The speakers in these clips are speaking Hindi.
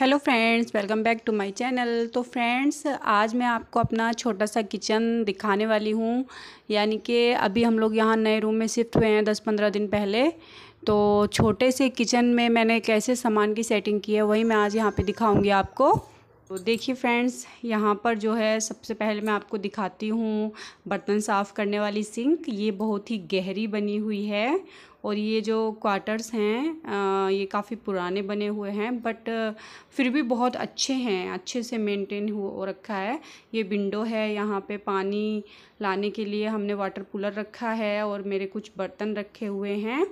hello friends welcome back to my channel तो फ्रेंड्स आज मैं आपको अपना छोटा सा किचन दिखाने वाली हूँ यानी कि अभी हम लोग यहाँ नए रूम में शिफ्ट हुए हैं दस पंद्रह दिन पहले तो छोटे से किचन में मैंने कैसे सामान की सेटिंग की है वही मैं आज यहाँ पे दिखाऊंगी आपको तो देखिए फ्रेंड्स यहाँ पर जो है सबसे पहले मैं आपको दिखाती हूँ बर्तन साफ़ करने वाली सिंक ये बहुत ही गहरी बनी हुई है और ये जो क्वार्टर्स हैं ये काफ़ी पुराने बने हुए हैं बट फिर भी बहुत अच्छे हैं अच्छे से मेंटेन हो रखा है ये विंडो है यहाँ पे पानी लाने के लिए हमने वाटर कूलर रखा है और मेरे कुछ बर्तन रखे हुए हैं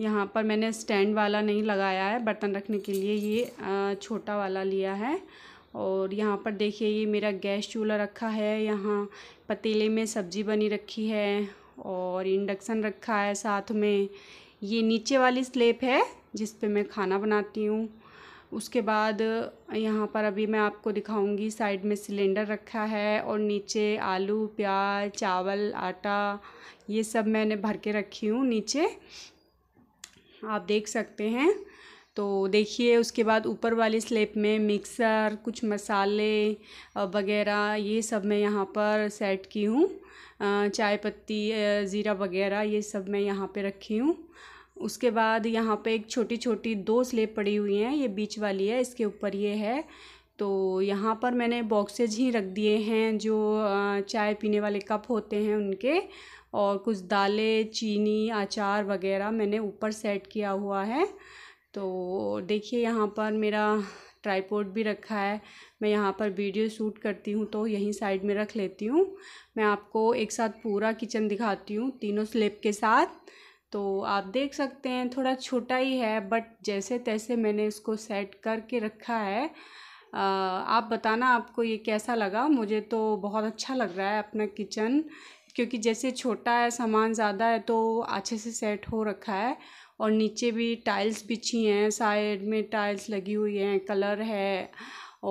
यहाँ पर मैंने स्टैंड वाला नहीं लगाया है बर्तन रखने के लिए ये छोटा वाला लिया है और यहाँ पर देखिए ये मेरा गैस चूल्हा रखा है यहाँ पतीले में सब्जी बनी रखी है और इंडक्शन रखा है साथ में ये नीचे वाली स्लेप है जिस पे मैं खाना बनाती हूँ उसके बाद यहाँ पर अभी मैं आपको दिखाऊंगी साइड में सिलेंडर रखा है और नीचे आलू प्याज चावल आटा ये सब मैंने भर के रखी हूँ नीचे आप देख सकते हैं तो देखिए उसके बाद ऊपर वाली स्लेब में मिक्सर कुछ मसाले वगैरह ये सब मैं यहाँ पर सेट की हूँ चाय पत्ती ज़ीरा वगैरह ये सब मैं यहाँ पे रखी हूँ उसके बाद यहाँ पे एक छोटी छोटी दो स्लेप पड़ी हुई हैं ये बीच वाली है इसके ऊपर ये है तो यहाँ पर मैंने बॉक्सेज ही रख दिए हैं जो चाय पीने वाले कप होते हैं उनके और कुछ दालें चीनी अचार वगैरह मैंने ऊपर सेट किया हुआ है तो देखिए यहाँ पर मेरा ट्राईपोर्ट भी रखा है मैं यहाँ पर वीडियो शूट करती हूँ तो यहीं साइड में रख लेती हूँ मैं आपको एक साथ पूरा किचन दिखाती हूँ तीनों स्लेप के साथ तो आप देख सकते हैं थोड़ा छोटा ही है बट जैसे तैसे मैंने इसको सेट करके रखा है आ, आप बताना आपको ये कैसा लगा मुझे तो बहुत अच्छा लग रहा है अपना किचन क्योंकि जैसे छोटा है सामान ज़्यादा है तो अच्छे से सेट हो रखा है और नीचे भी टाइल्स बिछी हैं साइड में टाइल्स लगी हुई हैं कलर है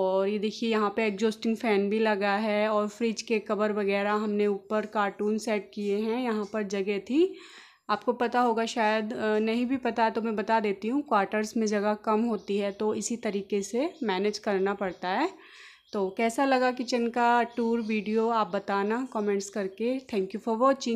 और ये देखिए यहाँ पे एग्जॉस्टिंग फैन भी लगा है और फ्रिज के कवर वगैरह हमने ऊपर कार्टून सेट किए हैं यहाँ पर जगह थी आपको पता होगा शायद नहीं भी पता तो मैं बता देती हूँ क्वार्टर्स में जगह कम होती है तो इसी तरीके से मैनेज करना पड़ता है तो कैसा लगा किचन का टूर वीडियो आप बताना कमेंट्स करके थैंक यू फॉर वॉचिंग